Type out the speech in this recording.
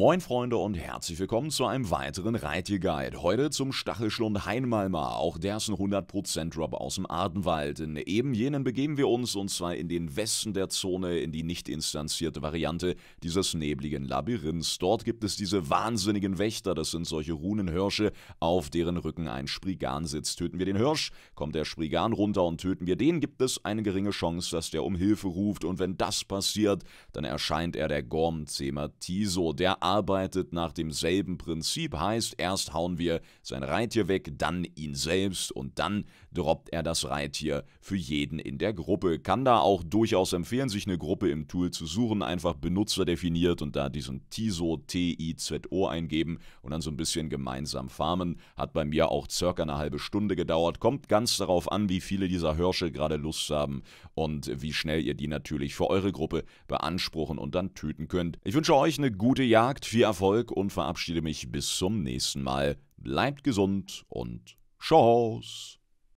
Moin Freunde und herzlich willkommen zu einem weiteren Reittier-Guide. Heute zum Stachelschlund Heinmalmer, auch der ist ein 100% Drop aus dem Ardenwald. In eben jenen begeben wir uns und zwar in den Westen der Zone, in die nicht instanzierte Variante dieses nebligen Labyrinths. Dort gibt es diese wahnsinnigen Wächter, das sind solche Runenhirsche, auf deren Rücken ein Sprigan sitzt. Töten wir den Hirsch, kommt der Sprigan runter und töten wir den, gibt es eine geringe Chance, dass der um Hilfe ruft und wenn das passiert, dann erscheint er der Gormzähmer Tiso, der arbeitet nach demselben Prinzip, heißt, erst hauen wir sein Reittier weg, dann ihn selbst und dann droppt er das Reittier für jeden in der Gruppe. Kann da auch durchaus empfehlen, sich eine Gruppe im Tool zu suchen, einfach Benutzer definiert und da diesen TISO, T-I-Z-O eingeben und dann so ein bisschen gemeinsam farmen. Hat bei mir auch circa eine halbe Stunde gedauert. Kommt ganz darauf an, wie viele dieser Hirsche gerade Lust haben und wie schnell ihr die natürlich für eure Gruppe beanspruchen und dann töten könnt. Ich wünsche euch eine gute Jagd gesagt, viel Erfolg und verabschiede mich bis zum nächsten Mal. Bleibt gesund und Tschüss.